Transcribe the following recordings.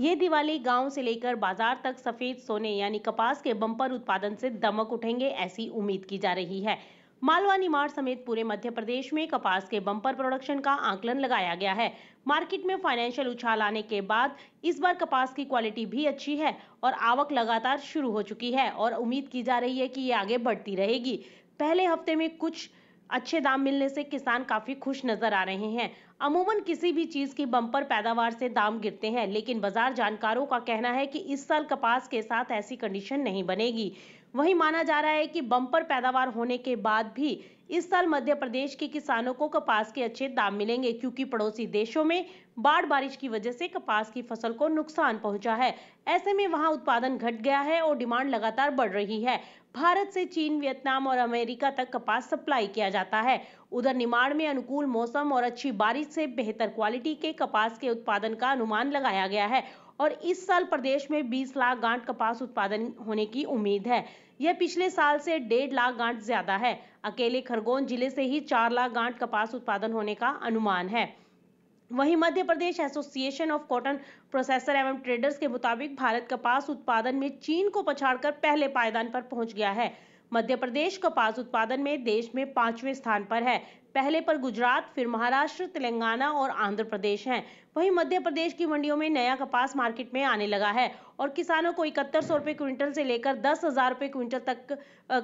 ये दिवाली गांव से लेकर बाजार तक सफेद सोने यानी कपास के बम्पर उत्पादन से दमक उठेंगे ऐसी उम्मीद की जा रही है मालवा निमाड़ समेत पूरे मध्य प्रदेश में कपास के बम्पर प्रोडक्शन का आंकलन लगाया गया है मार्केट में फाइनेंशियल उछाल आने के बाद इस बार कपास की क्वालिटी भी अच्छी है और आवक लगातार शुरू हो चुकी है और उम्मीद की जा रही है कि ये आगे बढ़ती रहेगी पहले हफ्ते में कुछ अच्छे दाम मिलने से किसान काफी खुश नजर आ रहे हैं अमूमन किसी भी चीज की बम्पर पैदावार से दाम गिरते हैं लेकिन बाजार जानकारों का कहना है कि इस साल कपास के साथ ऐसी कंडीशन नहीं बनेगी वहीं माना जा रहा है कि बम्पर पैदावार होने के बाद भी इस साल मध्य प्रदेश के किसानों को कपास के अच्छे दाम मिलेंगे क्योंकि पड़ोसी देशों में बाढ़ बारिश की वजह से कपास की फसल को नुकसान पहुंचा है ऐसे में वहां उत्पादन घट गया है और डिमांड लगातार बढ़ रही है भारत से चीन वियतनाम और अमेरिका तक कपास सप्लाई किया जाता है उधर निमाड़ में अनुकूल मौसम और अच्छी बारिश से बेहतर क्वालिटी के कपास के उत्पादन का अनुमान लगाया गया है और इस साल प्रदेश में 20 लाख गांठ कपास उत्पादन होने की उम्मीद है यह पिछले साल से डेढ़ लाख गांठ ज्यादा है अकेले खरगोन जिले से ही चार लाख गांठ कपास उत्पादन होने का अनुमान है वहीं Madhya Pradesh association of cotton processor एवं ट्रेडर्स के मुताबिक भारत कपास उत्पादन में चीन को पछाड़कर पहले पायदान पर पहुंच गया है मध्य प्रदेश कपास उत्पादन में देश में पांचवें स्थान पर है पहले पर गुजरात फिर महाराष्ट्र तेलंगाना और आंध्र प्रदेश हैं वहीं मध्य प्रदेश की मंडियों में नया कपास मार्केट में आने लगा है और किसानों को इकहत्तर सौ रुपए क्विंटल से लेकर दस हज़ार रुपए क्विंटल तक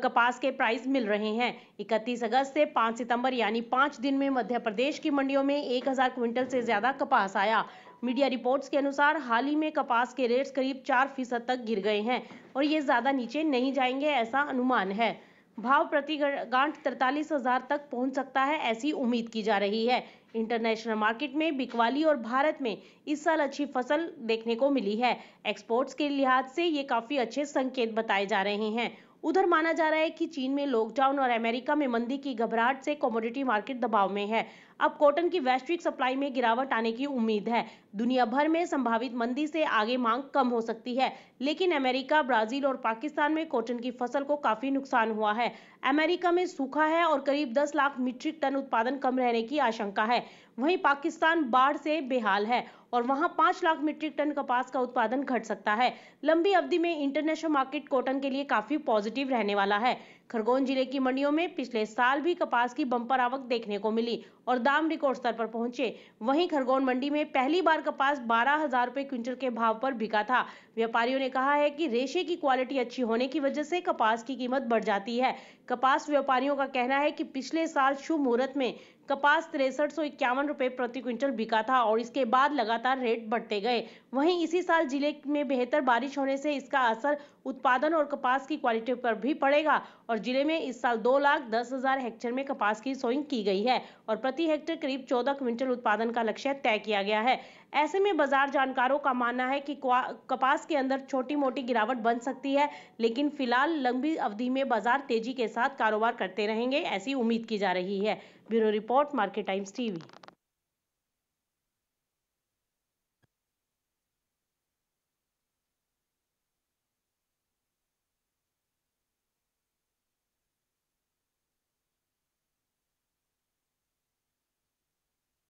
कपास के प्राइस मिल रहे हैं इकतीस अगस्त से पांच सितंबर यानी पांच दिन में मध्य प्रदेश की मंडियों में एक हज़ार क्विंटल से ज़्यादा कपास आया मीडिया रिपोर्ट्स के अनुसार हाल ही में कपास के रेट्स करीब चार फीसद तक गिर गए हैं और ये ज्यादा नीचे नहीं जाएंगे ऐसा अनुमान है भाव प्रति गांठ तिरतालीस हजार तक पहुंच सकता है ऐसी उम्मीद की जा रही है इंटरनेशनल मार्केट में बिकवाली और भारत में इस साल अच्छी फसल देखने को मिली है एक्सपोर्ट्स के लिहाज से ये काफी अच्छे संकेत बताए जा रहे हैं उधर माना जा रहा है कि चीन में लॉकडाउन और अमेरिका में मंदी की घबराहट से कमोडिटी मार्केट दबाव में है अब कॉटन की वैश्विक सप्लाई में गिरावट आने की उम्मीद है दुनिया भर में संभावित मंदी से आगे मांग कम हो सकती है लेकिन अमेरिका ब्राजील और पाकिस्तान में कॉटन की फसल को काफी नुकसान हुआ है अमेरिका में सूखा है और करीब 10 लाख मीट्रिक टन उत्पादन कम रहने की आशंका है वहीं पाकिस्तान बाढ़ से बेहाल है और वहां पांच लाख मीट्रिक टन कपास का उत्पादन घट सकता है लंबी अवधि में इंटरनेशनल मार्केट कॉटन के लिए काफी पॉजिटिव रहने वाला है खरगोन जिले की मंडियों में पिछले साल भी कपास की बंपर आवक देखने को मिली और दाम रिकॉर्ड स्तर पर पहुंचे वहीं खरगोन मंडी में पहली बार कपास बारह हजार रुपए क्विंटल के भाव पर बिका था व्यापारियों ने कहा है कि रेशे की क्वालिटी अच्छी होने की वजह से कपास की कीमत बढ़ जाती है कपास व्यापारियों का कहना है कि पिछले साल शुभ मुहूर्त में कपास तिरसठ सौ इक्यावन रुपए प्रति क्विंटल बिका था और इसके बाद लगातार रेट बढ़ते गए वहीं इसी साल जिले में बेहतर बारिश होने से इसका असर उत्पादन और कपास की क्वालिटी पर भी पड़ेगा और जिले में इस साल दो लाख दस हजार हेक्टेयर में कपास की सोइंग की गई है और प्रति प्रति हेक्टेयर करीब 14 क्विंटल उत्पादन का लक्ष्य तय किया गया है ऐसे में बाजार जानकारों का मानना है कि कपास के अंदर छोटी मोटी गिरावट बन सकती है लेकिन फिलहाल लंबी अवधि में बाजार तेजी के साथ कारोबार करते रहेंगे ऐसी उम्मीद की जा रही है bureau report market times TV